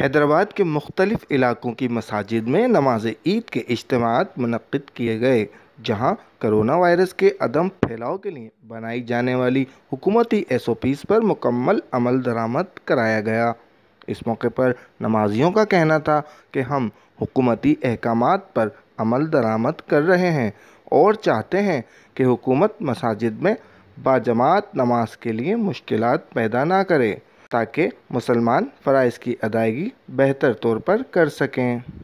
हैदराबाद के मुख्तलिफ़ इलाकों की मसाजिद में नमाज ईद के इज्तम मनद किए गए जहां करोना वायरस के अदम फैलाव के लिए बनाई जाने वाली हुकूमती एस ओ पीज़ पर मुकम्मल अमल दरामद कराया गया इस मौके पर नमाजियों का कहना था कि हम हुकूमती अहकाम पर अमल दरामद कर रहे हैं और चाहते हैं कि हुकूमत मसाजिद में बाजमात नमाज के लिए मुश्किल पैदा ना करे ताकि मुसलमान फ़रज़ की अदायगी बेहतर तौर पर कर सकें